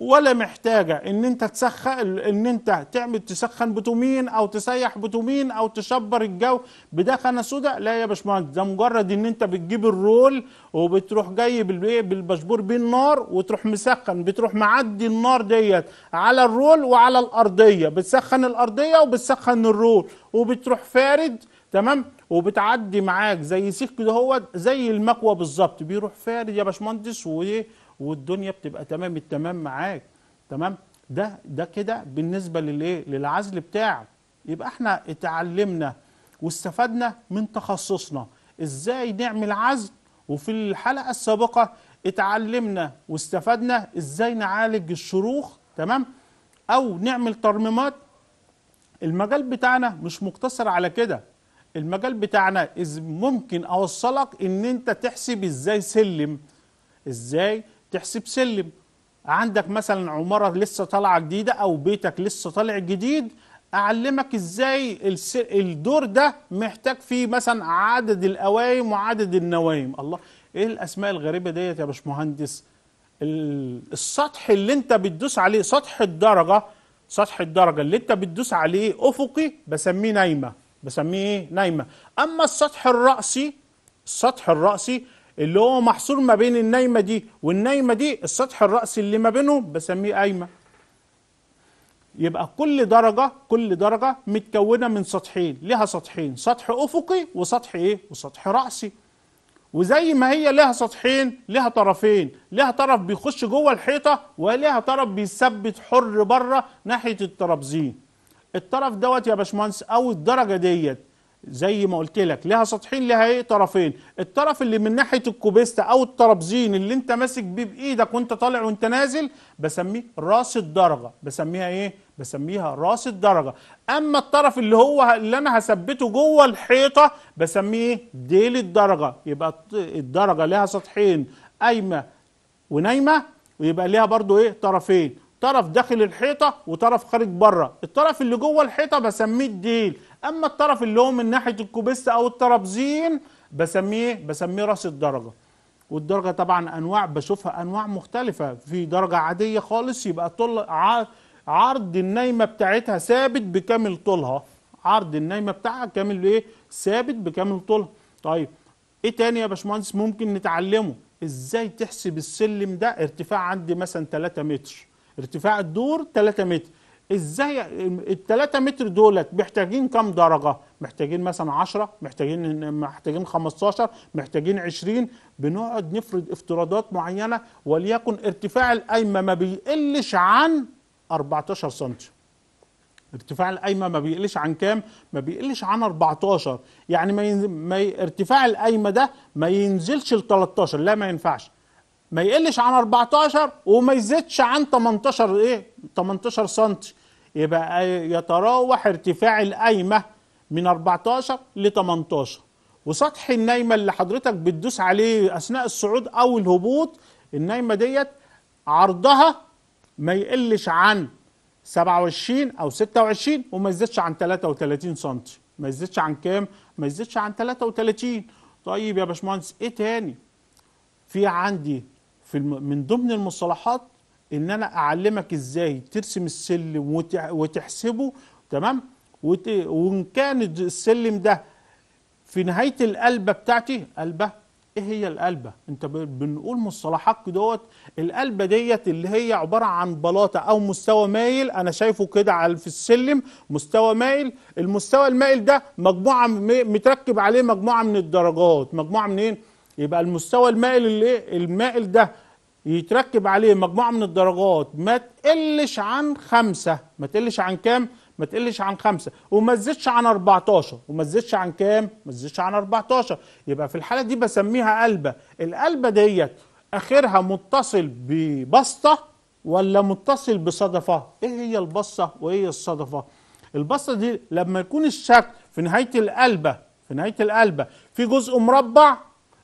ولا محتاجه ان انت تسخن ان انت تعمل تسخن بتومين او تسيح بتومين او تشبر الجو بدخنه سوداء لا يا باشمهندس ده مجرد ان انت بتجيب الرول وبتروح جاي بالبشبور بيه النار وتروح مسخن بتروح معدي النار ديت على الرول وعلى الارضيه بتسخن الارضيه وبتسخن الرول وبتروح فارد تمام وبتعدي معاك زي سيخ كده هو زي المكوى بالظبط بيروح فارد يا باشمهندس وايه والدنيا بتبقى تمام التمام معاك تمام ده ده كده بالنسبه للايه للعزل بتاعك يبقى احنا اتعلمنا واستفدنا من تخصصنا ازاي نعمل عزل وفي الحلقه السابقه اتعلمنا واستفدنا ازاي نعالج الشروخ تمام او نعمل ترميمات المجال بتاعنا مش مقتصر على كده المجال بتاعنا ممكن اوصلك ان انت تحسب ازاي سلم ازاي تحسب سلم عندك مثلا عمارة لسه طالعة جديدة أو بيتك لسه طالع جديد أعلمك إزاي الدور ده محتاج فيه مثلا عدد القوايم وعدد النوايم الله إيه الأسماء الغريبة ديت يا باشمهندس السطح اللي أنت بتدوس عليه سطح الدرجة سطح الدرجة اللي أنت بتدوس عليه أفقي بسميه نايمة بسميه إيه؟ نايمة أما السطح الرأسي السطح الرأسي اللي هو محصور ما بين النايمه دي والنايمه دي السطح الراسي اللي ما بينهم بسميه قايمه يبقى كل درجه كل درجه متكونه من سطحين لها سطحين سطح افقي وسطح ايه وسطح راسي وزي ما هي لها سطحين لها طرفين لها طرف بيخش جوه الحيطه ولها طرف بيثبت حر بره ناحيه الترابزين الطرف دوت يا باشمهندس او الدرجه ديت زي ما قلت لك لها سطحين لها ايه طرفين الطرف اللي من ناحيه الكوبيستا او الترابزين اللي انت ماسك بيه بايدك وانت طالع وانت نازل بسميه راس الدرجه بسميها ايه بسميها راس الدرجه اما الطرف اللي هو اللي انا هثبته جوه الحيطه بسميه إيه؟ ديل الدرجه يبقى الدرجه لها سطحين قايمه ونايمه ويبقى ليها برضو ايه طرفين طرف داخل الحيطه وطرف خارج بره الطرف اللي جوه الحيطه بسميه الديل اما الطرف اللي هو من ناحيه الكوبيست او الترابزين بسميه بسميه راس الدرجه والدرجه طبعا انواع بشوفها انواع مختلفه في درجه عاديه خالص يبقى طول عرض النايمه بتاعتها ثابت بكامل طولها عرض النايمه بتاعها كامل ايه ثابت بكامل طولها طيب ايه تاني يا باشمهندس ممكن نتعلمه ازاي تحسب السلم ده ارتفاع عندي مثلا 3 متر ارتفاع الدور 3 متر ازاي ال 3 متر دولت محتاجين كام درجه محتاجين مثلا 10 محتاجين محتاجين 15 محتاجين 20 بنقعد نفرض افتراضات معينه وليكن ارتفاع القايمه ما بيقلش عن 14 سم ارتفاع القايمه ما بيقلش عن كام ما بيقلش عن 14 يعني ما, ينزل ما ي... ارتفاع القايمه ده ما ينزلش ل 13 لا ما ينفعش ما يقلش عن 14 وما يزيدش عن 18 ايه 18 سم يبقى يتراوح ارتفاع القايمه من 14 ل 18 وسطح النايمه اللي حضرتك بتدوس عليه اثناء الصعود او الهبوط النايمه ديت عرضها ما يقلش عن 27 او 26 وما يزيدش عن 33 سم ما يزيدش عن كام ما يزيدش عن 33 طيب يا باشمهندس ايه تاني في عندي في الم... من ضمن المصطلحات ان انا اعلمك ازاي ترسم السلم وتحسبه تمام وان كان السلم ده في نهايه القلبه بتاعتي قلبه ايه هي القلبه انت بنقول مصطلحات دوت القلبه ديت اللي هي عباره عن بلاطه او مستوى مايل انا شايفه كده على في السلم مستوى مايل المستوى المايل ده مجموعه متركب عليه مجموعه من الدرجات مجموعه منين يبقى المستوى المائل اللي إيه؟ المائل ده يتركب عليه مجموعة من الدرجات ما تقلش عن خمسة ما تقلش عن كام؟ ما تقلش عن خمسة وما تزيدش عن 14 وما تزيدش عن كام؟ ما تزيدش عن 14 يبقى في الحالة دي بسميها قلبة القلبة ديت آخرها متصل ببسطة ولا متصل بصدفة؟ إيه هي البصة وإيه هي الصدفة؟ البصة دي لما يكون الشكل في نهاية القلبة في نهاية القلبة في جزء مربع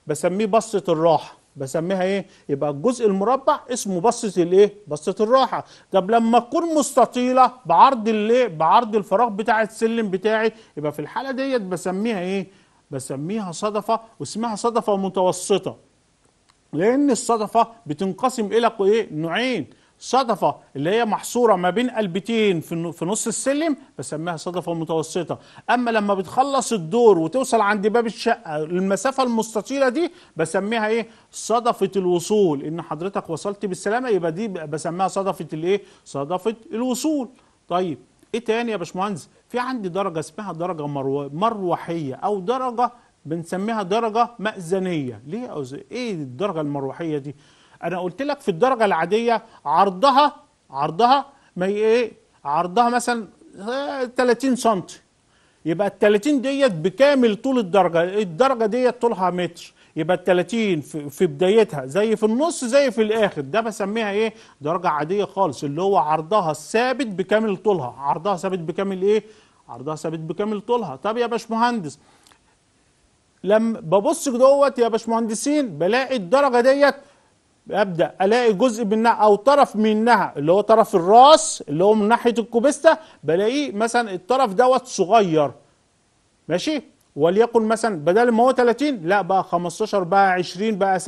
بسميه بصة الراحة بسميها ايه يبقى الجزء المربع اسمه بصه الايه بصه الراحه طب لما تكون مستطيله بعرض الايه بعرض الفراغ بتاع السلم بتاعي يبقى في الحاله ديت بسميها ايه بسميها صدفه واسمها صدفه متوسطه لان الصدفه بتنقسم الى ايه نوعين صدفة اللي هي محصورة ما بين قلبتين في نص السلم بسميها صدفة متوسطة أما لما بتخلص الدور وتوصل عند باب الشقة المسافة المستطيلة دي بسميها إيه صدفة الوصول إن حضرتك وصلت بالسلامة يبقى دي بسميها صدفة الإيه صدفة الوصول طيب إيه تاني يا باشمهندس في عندي درجة اسمها درجة مرو... مروحية أو درجة بنسميها درجة مأذنية ليه أو إيه الدرجة المروحية دي انا قلت لك في الدرجه العاديه عرضها عرضها ما ايه عرضها مثلا 30 آه، سم يبقى ال 30 ديت بكامل طول الدرجه الدرجه ديت طولها متر يبقى ال 30 في بدايتها زي في النص زي في الاخر ده بسميها ايه درجه عاديه خالص اللي هو عرضها الثابت بكامل طولها عرضها ثابت بكامل ايه عرضها ثابت بكامل طولها طب يا باشمهندس لما ببص دوت يا باشمهندسين بلاقي الدرجه ديت ابدا الاقي جزء منها او طرف منها اللي هو طرف الراس اللي هو من ناحيه الكوبيستا بلاقيه مثلا الطرف دوت صغير ماشي وليكن مثلا بدل ما هو 30 لا بقى 15 بقى 20 بقى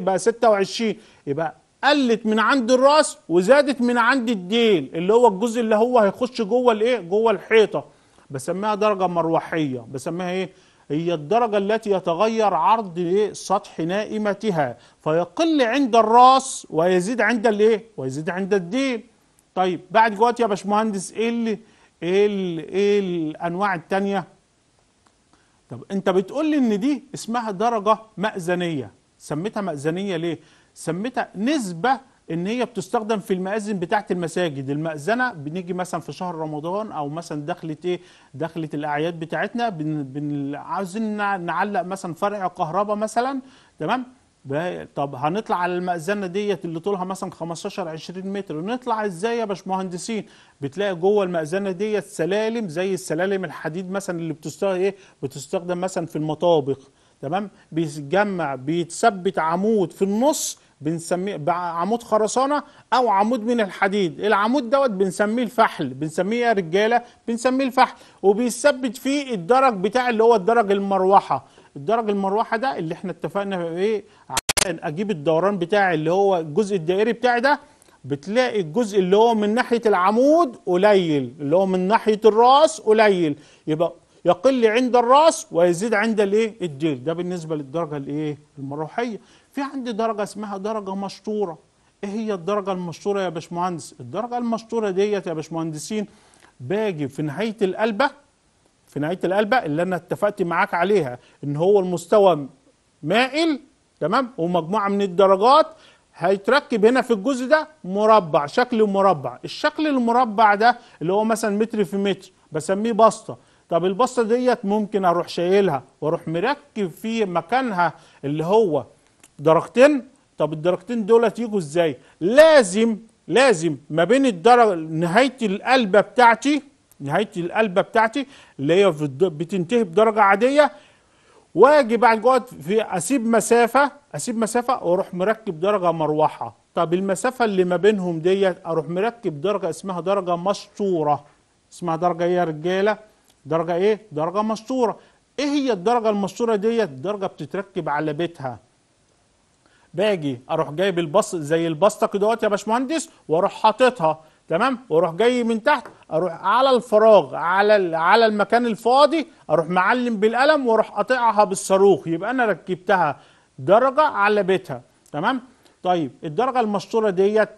بقى 26 يبقى قلت من عند الراس وزادت من عند الديل اللي هو الجزء اللي هو هيخش جوه الايه جوه الحيطه بسميها درجه مروحيه بسميها ايه هي الدرجة التي يتغير عرض سطح نائمتها فيقل عند الراس ويزيد عند الايه؟ ويزيد عند الدين. طيب بعد جوات يا باشمهندس ايه اللي ايه اللي ايه الانواع التانية؟ طب انت بتقول لي ان دي اسمها درجة مأذنية، سميتها مأذنية ليه؟ سميتها نسبة ان هي بتستخدم في المآذن بتاعت المساجد المأذنه بنيجي مثلا في شهر رمضان او مثلا دخلة ايه دخلة الاعياد بتاعتنا بن... بن... عاوزين نعلق مثلا فرع كهرباء مثلا تمام طب هنطلع على المأذنه ديت اللي طولها مثلا 15 20 متر نطلع ازاي يا باشمهندسين بتلاقي جوه المأذنه ديت سلالم زي السلالم الحديد مثلا اللي بتستخدم ايه بتستخدم مثلا في المطابخ تمام بيتجمع بيتثبت عمود في النص بنسميه عمود خرسانه او عمود من الحديد العمود دوت بنسميه الفحل بنسميه يا رجاله بنسميه الفحل وبيثبت فيه الدرج بتاع اللي هو الدرج المروحه الدرج المروحه ده اللي احنا اتفقنا ايه عشان اجيب الدوران بتاعي اللي هو الجزء الدائري بتاعي ده بتلاقي الجزء اللي هو من ناحيه العمود قليل اللي هو من ناحيه الراس قليل يبقى يقل عند الراس ويزيد عند الايه الديل ده بالنسبه للدرجه الايه المروحيه في عندي درجه اسمها درجه مشطوره ايه هي الدرجه المشطوره يا باشمهندس الدرجه المشطوره ديت يا باشمهندسين باجي في نهايه القلبه في نهايه القلبه اللي انا اتفقت معاك عليها ان هو المستوى مائل تمام ومجموعه من الدرجات هيتركب هنا في الجزء ده مربع شكل مربع الشكل المربع ده اللي هو مثلا متر في متر بسميه بسطه طب البسطه ديت ممكن اروح شايلها واروح مركب في مكانها اللي هو درجتين طب الدرجتين دولت يجوا ازاي لازم لازم ما بين الدرجه نهايه القلبه بتاعتي نهايه القلبه بتاعتي اللي هي بتنتهي بدرجه عاديه واجي بعد جوه في اسيب مسافه اسيب مسافه واروح مركب درجه مروحه طب المسافه اللي ما بينهم ديت اروح مركب درجه اسمها درجه مشطوره اسمها درجه ايه يا رجاله درجه ايه درجه مشطوره ايه هي الدرجه المشطوره ديت درجه بتتركب على بيتها باجي اروح جايب البص زي البسطه دوت يا باشمهندس واروح حاططها تمام واروح جاي من تحت اروح على الفراغ على على المكان الفاضي اروح معلم بالقلم واروح قاطعها بالصاروخ يبقى انا ركبتها درجه على بيتها تمام طيب الدرجه المشطوره ديت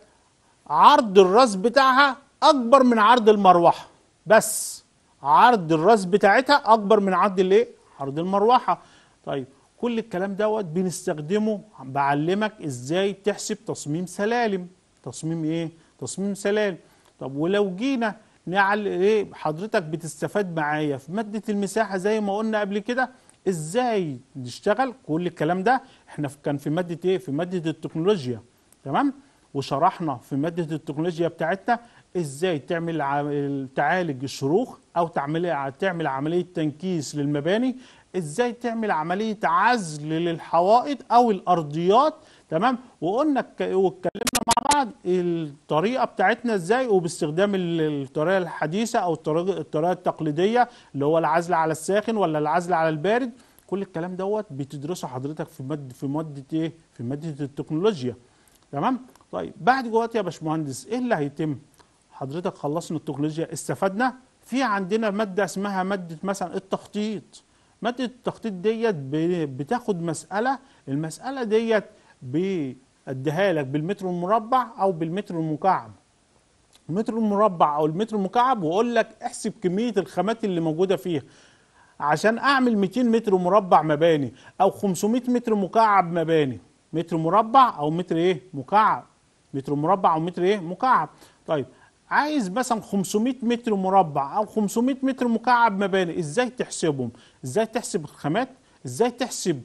عرض الراس بتاعها اكبر من عرض المروحه بس عرض الراس بتاعتها اكبر من عرض الايه عرض المروحه طيب كل الكلام دوت بنستخدمه بعلمك ازاي تحسب تصميم سلالم تصميم ايه تصميم سلالم طب ولو جينا نعل ايه حضرتك بتستفاد معايا في ماده المساحه زي ما قلنا قبل كده ازاي نشتغل كل الكلام ده احنا كان في ماده ايه في ماده التكنولوجيا تمام وشرحنا في ماده التكنولوجيا بتاعتنا ازاي تعمل تعالج الشروخ او تعمل تعمل عمليه تنكيس للمباني ازاي تعمل عمليه عزل للحوائط او الارضيات تمام وقلنا واتكلمنا مع بعض الطريقه بتاعتنا ازاي وباستخدام الطريقه الحديثه او الطريقه التقليديه اللي هو العزل على الساخن ولا العزل على البارد كل الكلام دوت بتدرسه حضرتك في ماده في ماده ايه في ماده التكنولوجيا تمام طيب بعد جوات يا باشمهندس ايه اللي هيتم حضرتك خلصنا التكنولوجيا استفدنا في عندنا ماده اسمها ماده مثلا التخطيط ماده التخطيط ديت بتاخد مساله المساله ديت بيديها لك بالمتر المربع او بالمتر المكعب المتر المربع او المتر المكعب واقول لك احسب كميه الخامات اللي موجوده فيها عشان اعمل 200 متر مربع مباني او 500 متر مكعب مباني متر مربع او متر ايه مكعب متر مربع او متر ايه مكعب طيب عايز مثلا 500 متر مربع او 500 متر مكعب مباني ازاي تحسبهم ازاي تحسب الخامات ازاي تحسب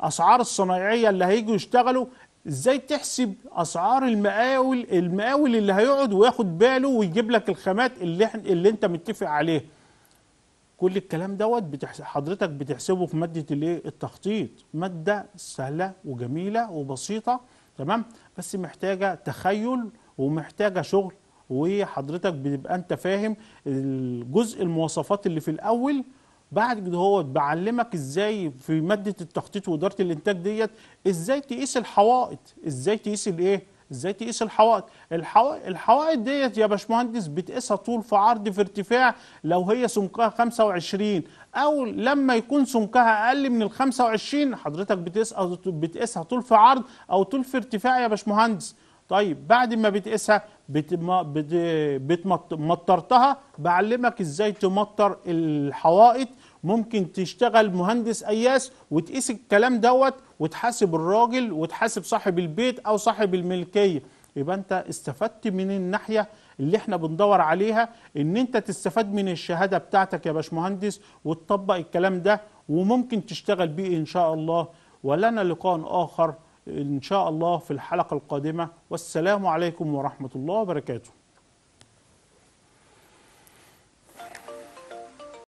اسعار الصنايعيه اللي هيجوا يشتغلوا ازاي تحسب اسعار المقاول المقاول اللي هيقعد وياخد باله ويجيب لك الخامات اللي احنا اللي انت متفق عليه كل الكلام دوت حضرتك بتحسبه في ماده الايه التخطيط ماده سهله وجميله وبسيطه تمام بس محتاجه تخيل ومحتاجه شغل وحضرتك بتبقى انت فاهم الجزء المواصفات اللي في الاول بعد كده هو بعلمك ازاي في ماده التخطيط واداره الانتاج ديت ازاي تقيس الحوائط ازاي تقيس الايه ازاي تقيس الحوائط الحوائط ديت يا باشمهندس بتقيسها طول في عرض في ارتفاع لو هي سمكها 25 او لما يكون سمكها اقل من ال 25 حضرتك بتقيسها طول في عرض او طول في ارتفاع يا باشمهندس طيب بعد ما بتقيسها بتمطرتها بعلمك ازاي تمطر الحوائط ممكن تشتغل مهندس اياس وتقيس الكلام دوت وتحاسب الراجل وتحاسب صاحب البيت او صاحب الملكيه يبقى انت استفدت من الناحيه اللي احنا بندور عليها ان انت تستفاد من الشهاده بتاعتك يا باشمهندس وتطبق الكلام ده وممكن تشتغل بيه ان شاء الله ولنا لقاء اخر إن شاء الله في الحلقة القادمة والسلام عليكم ورحمة الله وبركاته